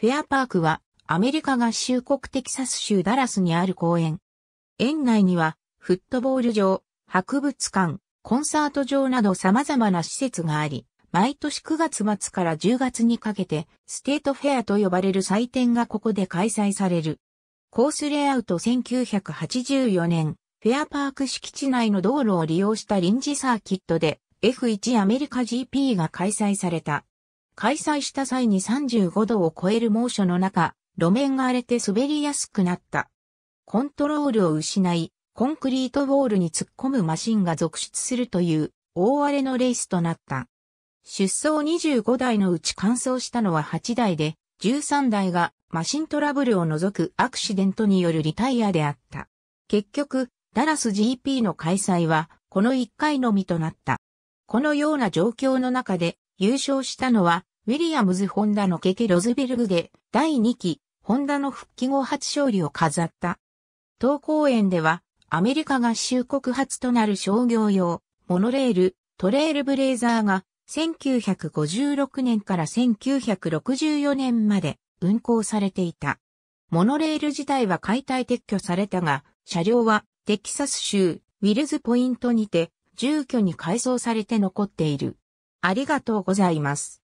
フェアパークはアメリカ合衆国テキサス州ダラスにある公園。園内にはフットボール場、博物館、コンサート場など様々な施設があり、毎年9月末から10月にかけてステートフェアと呼ばれる祭典がここで開催される。コースレイアウト1984年、フェアパーク敷地内の道路を利用した臨時サーキットで F1 アメリカ GP が開催された。開催した際に35度を超える猛暑の中、路面が荒れて滑りやすくなった。コントロールを失い、コンクリートウォールに突っ込むマシンが続出するという大荒れのレースとなった。出走25台のうち完走したのは8台で、13台がマシントラブルを除くアクシデントによるリタイアであった。結局、ダラス GP の開催はこの1回のみとなった。このような状況の中で優勝したのはウィリアムズ・ホンダのケケ・ロズベルグで第2期、ホンダの復帰後初勝利を飾った。東公園では、アメリカ合衆国初となる商業用、モノレール、トレールブレーザーが、1956年から1964年まで運行されていた。モノレール自体は解体撤去されたが、車両はテキサス州ウィルズポイントにて住居に改装されて残っている。ありがとうございます。